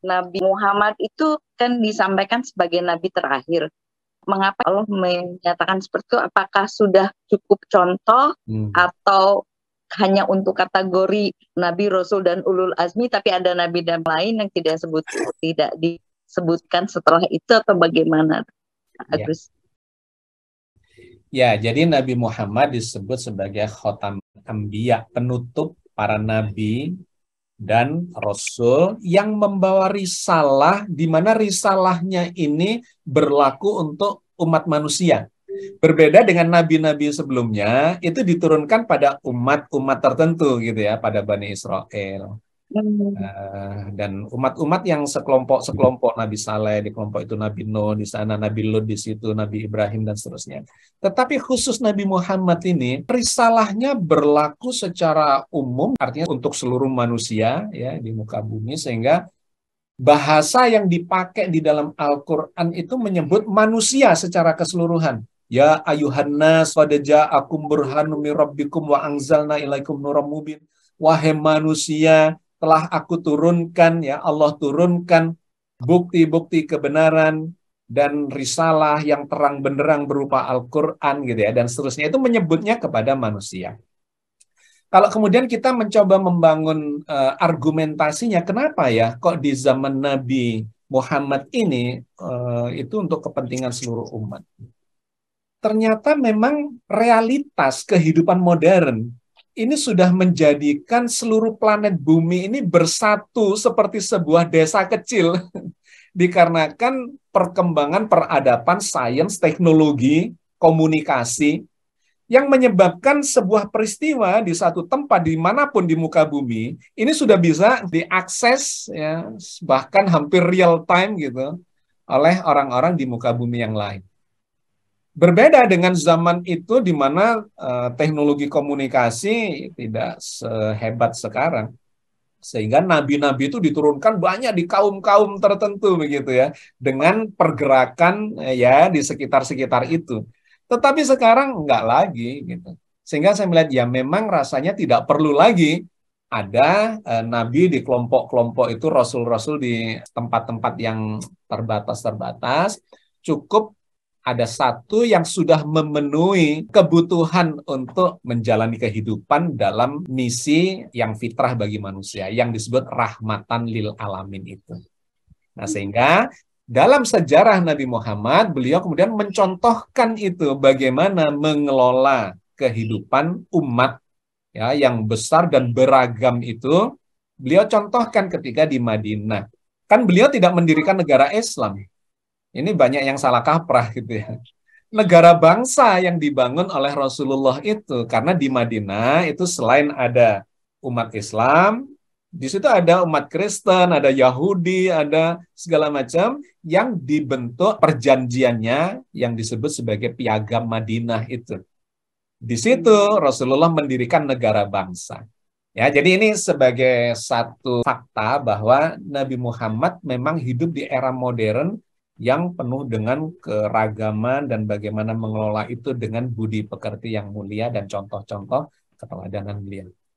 Nabi Muhammad itu kan disampaikan sebagai nabi terakhir. Mengapa Allah menyatakan seperti itu? Apakah sudah cukup contoh hmm. atau hanya untuk kategori nabi, rasul dan ulul azmi tapi ada nabi dan lain yang tidak sebut tidak disebutkan setelah itu atau bagaimana? Agus. Ya. ya, jadi Nabi Muhammad disebut sebagai khotam ambia, penutup para nabi dan Rasul yang membawa risalah di mana risalahnya ini berlaku untuk umat manusia. Berbeda dengan nabi-nabi sebelumnya, itu diturunkan pada umat-umat tertentu gitu ya, pada Bani Israel. Eh, dan umat-umat yang sekelompok sekelompok Nabi Saleh di kelompok itu Nabi Nuh di sana Nabi Lut di situ Nabi Ibrahim dan seterusnya. Tetapi khusus Nabi Muhammad ini risalahnya berlaku secara umum artinya untuk seluruh manusia ya di muka bumi sehingga bahasa yang dipakai di dalam Al-Qur'an itu menyebut manusia secara keseluruhan. Ya ayuhan nas qad ja'akum burhanum wa anzalna ilaikum nuram mubin. Wahai manusia, telah aku turunkan ya Allah turunkan bukti-bukti kebenaran dan risalah yang terang benderang berupa Al-Qur'an gitu ya dan seterusnya itu menyebutnya kepada manusia. Kalau kemudian kita mencoba membangun uh, argumentasinya kenapa ya kok di zaman Nabi Muhammad ini uh, itu untuk kepentingan seluruh umat. Ternyata memang realitas kehidupan modern ini sudah menjadikan seluruh planet bumi ini bersatu seperti sebuah desa kecil. Dikarenakan perkembangan peradaban sains, teknologi, komunikasi yang menyebabkan sebuah peristiwa di satu tempat dimanapun di muka bumi ini sudah bisa diakses ya bahkan hampir real time gitu oleh orang-orang di muka bumi yang lain. Berbeda dengan zaman itu di mana uh, teknologi komunikasi tidak sehebat sekarang. Sehingga nabi-nabi itu diturunkan banyak di kaum-kaum tertentu begitu ya, dengan pergerakan eh, ya di sekitar-sekitar itu. Tetapi sekarang enggak lagi gitu. Sehingga saya melihat ya memang rasanya tidak perlu lagi ada eh, nabi di kelompok-kelompok itu rasul-rasul di tempat-tempat yang terbatas-terbatas cukup ada satu yang sudah memenuhi kebutuhan untuk menjalani kehidupan dalam misi yang fitrah bagi manusia yang disebut rahmatan lil alamin itu. Nah, sehingga dalam sejarah Nabi Muhammad beliau kemudian mencontohkan itu bagaimana mengelola kehidupan umat ya yang besar dan beragam itu beliau contohkan ketika di Madinah. Kan beliau tidak mendirikan negara Islam, ini banyak yang salah kaprah gitu ya. Negara bangsa yang dibangun oleh Rasulullah itu karena di Madinah itu selain ada umat Islam, di situ ada umat Kristen, ada Yahudi, ada segala macam yang dibentuk perjanjiannya yang disebut sebagai Piagam Madinah itu. Di situ Rasulullah mendirikan negara bangsa. Ya, jadi ini sebagai satu fakta bahwa Nabi Muhammad memang hidup di era modern yang penuh dengan keragaman dan bagaimana mengelola itu dengan budi pekerti yang mulia dan contoh-contoh keteladanan beliau.